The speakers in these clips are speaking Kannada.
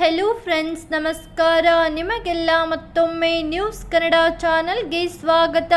ಹೆಲೋ ಫ್ರೆಂಡ್ಸ್ ನಮಸ್ಕಾರ ನಿಮಗೆಲ್ಲ ಮತ್ತೊಮ್ಮೆ ನ್ಯೂಸ್ ಕನ್ನಡ ಚಾನಲ್ಗೆ ಸ್ವಾಗತ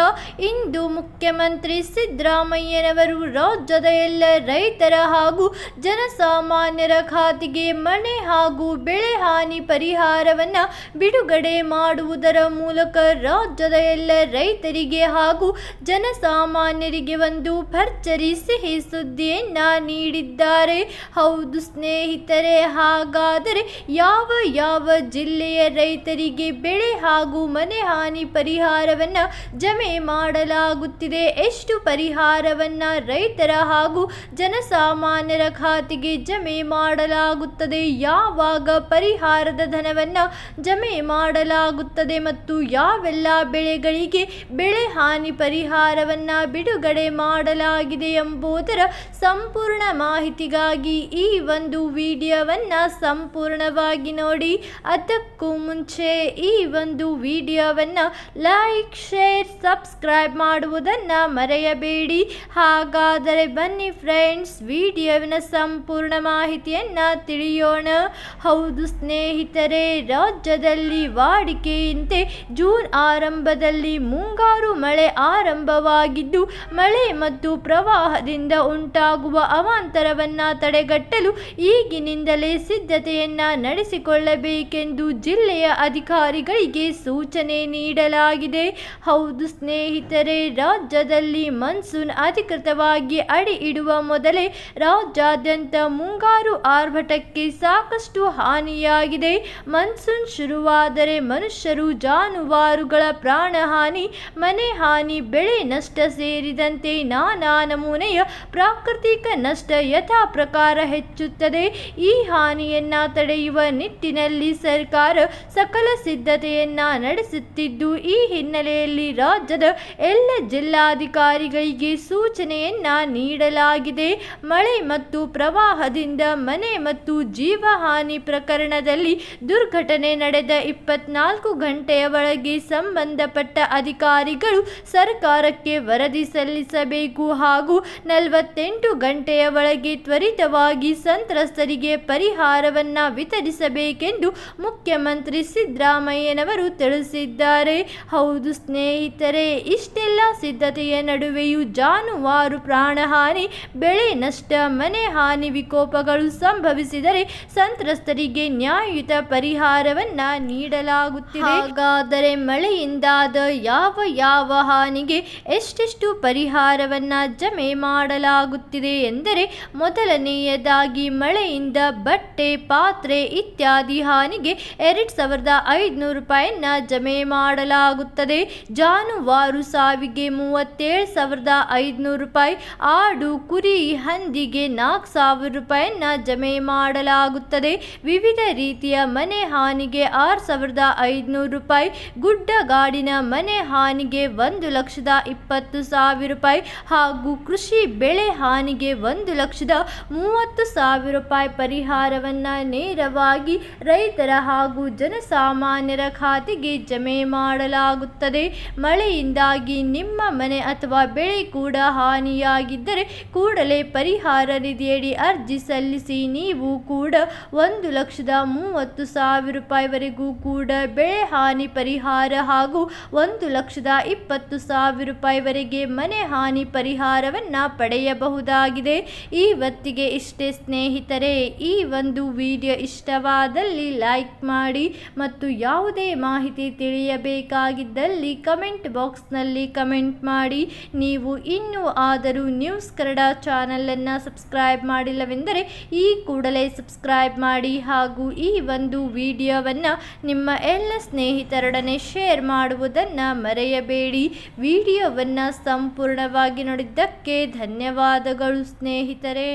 ಇಂದು ಮುಖ್ಯಮಂತ್ರಿ ಸಿದ್ದರಾಮಯ್ಯನವರು ರಾಜ್ಯದ ಎಲ್ಲ ರೈತರ ಹಾಗೂ ಜನಸಾಮಾನ್ಯರ ಖಾತೆಗೆ ಮನೆ ಹಾಗೂ ಬೆಳೆ ಹಾನಿ ಪರಿಹಾರವನ್ನು ಬಿಡುಗಡೆ ಮಾಡುವುದರ ಮೂಲಕ ರಾಜ್ಯದ ಎಲ್ಲ ರೈತರಿಗೆ ಹಾಗೂ ಜನಸಾಮಾನ್ಯರಿಗೆ ಒಂದು ಭರ್ಜರಿ ಸಿಹಿ ಸುದ್ದಿಯನ್ನು ನೀಡಿದ್ದಾರೆ ಹೌದು ಸ್ನೇಹಿತರೆ ಹಾಗಾದರೆ ಯಾವ ಯಾವ ಯಾವ ಜಿಲ್ಲೆಯ ರೈತರಿಗೆ ಬೆಳೆ ಹಾಗೂ ಮನೆ ಹಾನಿ ಪರಿಹಾರವನ್ನು ಜಮೆ ಮಾಡಲಾಗುತ್ತಿದೆ ಎಷ್ಟು ಪರಿಹಾರವನ್ನು ರೈತರ ಹಾಗೂ ಜನಸಾಮಾನ್ಯರ ಖಾತೆಗೆ ಜಮೆ ಮಾಡಲಾಗುತ್ತದೆ ಯಾವಾಗ ಪರಿಹಾರದ ಧನವನ್ನು ಜಮೆ ಮಾಡಲಾಗುತ್ತದೆ ಮತ್ತು ಯಾವೆಲ್ಲ ಬೆಳೆಗಳಿಗೆ ಬೆಳೆ ಹಾನಿ ಪರಿಹಾರವನ್ನು ಬಿಡುಗಡೆ ಮಾಡಲಾಗಿದೆ ಎಂಬುದರ ಸಂಪೂರ್ಣ ಮಾಹಿತಿಗಾಗಿ ಈ ಒಂದು ವಿಡಿಯೋವನ್ನು ಸಂಪೂರ್ಣವಾಗಿ ನೋಡಿ ಅದಕ್ಕೂ ಮುಂಚೆ ಈ ಒಂದು ವಿಡಿಯೋವನ್ನು ಲೈಕ್ ಶೇರ್ ಸಬ್ಸ್ಕ್ರೈಬ್ ಮಾಡುವುದನ್ನು ಮರೆಯಬೇಡಿ ಹಾಗಾದರೆ ಬನ್ನಿ ಫ್ರೆಂಡ್ಸ್ ವಿಡಿಯೋವಿನ ಸಂಪೂರ್ಣ ಮಾಹಿತಿಯನ್ನು ತಿಳಿಯೋಣ ಹೌದು ಸ್ನೇಹಿತರೆ ರಾಜ್ಯದಲ್ಲಿ ವಾಡಿಕೆಯಂತೆ ಜೂನ್ ಆರಂಭದಲ್ಲಿ ಮುಂಗಾರು ಮಳೆ ಆರಂಭವಾಗಿದ್ದು ಮಳೆ ಮತ್ತು ಪ್ರವಾಹದಿಂದ ಉಂಟಾಗುವ ಅವಾಂತರವನ್ನು ತಡೆಗಟ್ಟಲು ಈಗಿನಿಂದಲೇ ಸಿದ್ಧತೆಯನ್ನು ನಡೆಸಿ ಕಾಪಾಡಿಸಿಕೊಳ್ಳಬೇಕೆಂದು ಜಿಲ್ಲೆಯ ಅಧಿಕಾರಿಗಳಿಗೆ ಸೂಚನೆ ನೀಡಲಾಗಿದೆ ಹೌದು ಸ್ನೇಹಿತರೆ ರಾಜ್ಯದಲ್ಲಿ ಮನ್ಸೂನ್ ಅಧಿಕೃತವಾಗಿ ಅಡಿ ಇಡುವ ಮೊದಲೇ ರಾಜ್ಯಾದ್ಯಂತ ಮುಂಗಾರು ಆರ್ಭಟಕ್ಕೆ ಸಾಕಷ್ಟು ಹಾನಿಯಾಗಿದೆ ಮನ್ಸೂನ್ ಶುರುವಾದರೆ ಮನುಷ್ಯರು ಜಾನುವಾರುಗಳ ಪ್ರಾಣಹಾನಿ ಮನೆ ಹಾನಿ ಬೆಳೆ ನಷ್ಟ ಸೇರಿದಂತೆ ನಾನಾ ನಮೂನೆಯ ಪ್ರಾಕೃತಿಕ ನಷ್ಟ ಯಥಾ ಪ್ರಕಾರ ಹೆಚ್ಚುತ್ತದೆ ಈ ಹಾನಿಯನ್ನು ತಡೆಯುವ ನಿಟ್ಟಿನಲ್ಲಿ ಸರ್ಕಾರ ಸಕಲ ಸಿದ್ಧತೆಯನ್ನ ನಡೆಸುತ್ತಿದ್ದು ಈ ಹಿನ್ನೆಲೆಯಲ್ಲಿ ರಾಜ್ಯದ ಎಲ್ಲ ಜಿಲ್ಲಾಧಿಕಾರಿಗಳಿಗೆ ಸೂಚನೆಯನ್ನ ನೀಡಲಾಗಿದೆ ಮಳೆ ಮತ್ತು ಪ್ರವಾಹದಿಂದ ಮನೆ ಮತ್ತು ಜೀವಹಾನಿ ಪ್ರಕರಣದಲ್ಲಿ ದುರ್ಘಟನೆ ನಡೆದ ಇಪ್ಪತ್ನಾಲ್ಕು ಗಂಟೆಯ ಒಳಗೆ ಸಂಬಂಧಪಟ್ಟ ಅಧಿಕಾರಿಗಳು ಸರ್ಕಾರಕ್ಕೆ ವರದಿ ಸಲ್ಲಿಸಬೇಕು ಹಾಗೂ ನಲವತ್ತೆಂಟು ಗಂಟೆಯ ಒಳಗೆ ತ್ವರಿತವಾಗಿ ಸಂತ್ರಸ್ತರಿಗೆ ಪರಿಹಾರವನ್ನು ವಿತರಿಸ ಬೇಕೆಂದು ಮುಖ್ಯಮಂತ್ರಿ ಸಿದ್ದರಾಮಯ್ಯನವರು ತಿಳಿಸಿದ್ದಾರೆ ಹೌದು ಸ್ನೇಹಿತರೆ ಇಷ್ಟೆಲ್ಲ ಸಿದ್ಧತೆಯ ನಡುವೆಯೂ ಜಾನುವಾರು ಪ್ರಾಣಹಾನಿ ಬೆಳೆ ನಷ್ಟ ಮನೆ ಹಾನಿ ವಿಕೋಪಗಳು ಸಂಭವಿಸಿದರೆ ಸಂತ್ರಸ್ತರಿಗೆ ನ್ಯಾಯಯುತ ಪರಿಹಾರವನ್ನ ನೀಡಲಾಗುತ್ತಿದೆ ಹಾಗಾದರೆ ಮಳೆಯಿಂದಾದ ಯಾವ ಯಾವ ಹಾನಿಗೆ ಎಷ್ಟೆಷ್ಟು ಪರಿಹಾರವನ್ನ ಜಮೆ ಮಾಡಲಾಗುತ್ತಿದೆ ಎಂದರೆ ಮೊದಲನೆಯದಾಗಿ ಮಳೆಯಿಂದ ಬಟ್ಟೆ ಪಾತ್ರೆ ಇತ್ತ ಇತ್ಯಾದಿ ಹಾನಿಗೆ ಎರಡು ಸಾವಿರದ ಐದುನೂರು ರೂಪಾಯಿಯನ್ನ ಜಮೆ ಮಾಡಲಾಗುತ್ತದೆ ಜಾನುವಾರು ಸಾವಿಗೆ ಮೂವತ್ತೇಳು ಸಾವಿರದ ಐದುನೂರು ರೂಪಾಯಿ ಆಡು ಕುರಿ ಹಂದಿಗೆ ನಾಲ್ಕು ಸಾವಿರ ರೂಪಾಯಿಯನ್ನ ಜಮೆ ಮಾಡಲಾಗುತ್ತದೆ ವಿವಿಧ ರೀತಿಯ ಮನೆ ಹಾನಿಗೆ ಆರು ಸಾವಿರದ ಐದುನೂರು ರೂಪಾಯಿ ಗುಡ್ಡಗಾಡಿನ ಮನೆ ಹಾನಿಗೆ ಒಂದು ಲಕ್ಷದ ಇಪ್ಪತ್ತು ಸಾವಿರ ರೂಪಾಯಿ ಹಾಗೂ ಕೃಷಿ ಬೆಳೆ ಹಾನಿಗೆ ಒಂದು ಲಕ್ಷದ ಮೂವತ್ತು ಸಾವಿರ ರೂಪಾಯಿ ಪರಿಹಾರವನ್ನು ನೇರವಾಗಿ ರೈತರ ಹಾಗೂ ಜನಸಾಮಾನ್ಯರ ಖಾತೆಗೆ ಜಮೆ ಮಾಡಲಾಗುತ್ತದೆ ಮಳೆಯಿಂದಾಗಿ ನಿಮ್ಮ ಮನೆ ಅಥವಾ ಬೆಳೆ ಕೂಡ ಹಾನಿಯಾಗಿದ್ದರೆ ಕೂಡಲೇ ಪರಿಹಾರ ನಿಧಿಯಡಿ ಅರ್ಜಿ ಸಲ್ಲಿಸಿ ನೀವು ಕೂಡ ಒಂದು ಲಕ್ಷದ ಮೂವತ್ತು ಸಾವಿರ ರೂಪಾಯಿವರೆಗೂ ಕೂಡ ಬೆಳೆ ಹಾನಿ ಪರಿಹಾರ ಹಾಗೂ ಒಂದು ಲಕ್ಷದ ಇಪ್ಪತ್ತು ಸಾವಿರ ರೂಪಾಯಿವರೆಗೆ ಮನೆ ಹಾನಿ ಪರಿಹಾರವನ್ನು ಪಡೆಯಬಹುದಾಗಿದೆ ಈ ಇಷ್ಟೇ ಸ್ನೇಹಿತರೆ ಈ ಒಂದು ವಿಡಿಯೋ ಇಷ್ಟವ ಇಷ್ಟವಾದಲ್ಲಿ ಲೈಕ್ ಮಾಡಿ ಮತ್ತು ಯಾವುದೇ ಮಾಹಿತಿ ತಿಳಿಯಬೇಕಾಗಿದ್ದಲ್ಲಿ ಕಮೆಂಟ್ ಬಾಕ್ಸ್ನಲ್ಲಿ ಕಮೆಂಟ್ ಮಾಡಿ ನೀವು ಇನ್ನೂ ಆದರೂ ನ್ಯೂಸ್ ಕನ್ನಡ ಚಾನಲನ್ನು ಸಬ್ಸ್ಕ್ರೈಬ್ ಮಾಡಿಲ್ಲವೆಂದರೆ ಈ ಕೂಡಲೇ ಸಬ್ಸ್ಕ್ರೈಬ್ ಮಾಡಿ ಹಾಗೂ ಈ ಒಂದು ವಿಡಿಯೋವನ್ನು ನಿಮ್ಮ ಎಲ್ಲ ಸ್ನೇಹಿತರೊಡನೆ ಶೇರ್ ಮಾಡುವುದನ್ನು ಮರೆಯಬೇಡಿ ವಿಡಿಯೋವನ್ನು ಸಂಪೂರ್ಣವಾಗಿ ನೋಡಿದ್ದಕ್ಕೆ ಧನ್ಯವಾದಗಳು ಸ್ನೇಹಿತರೆ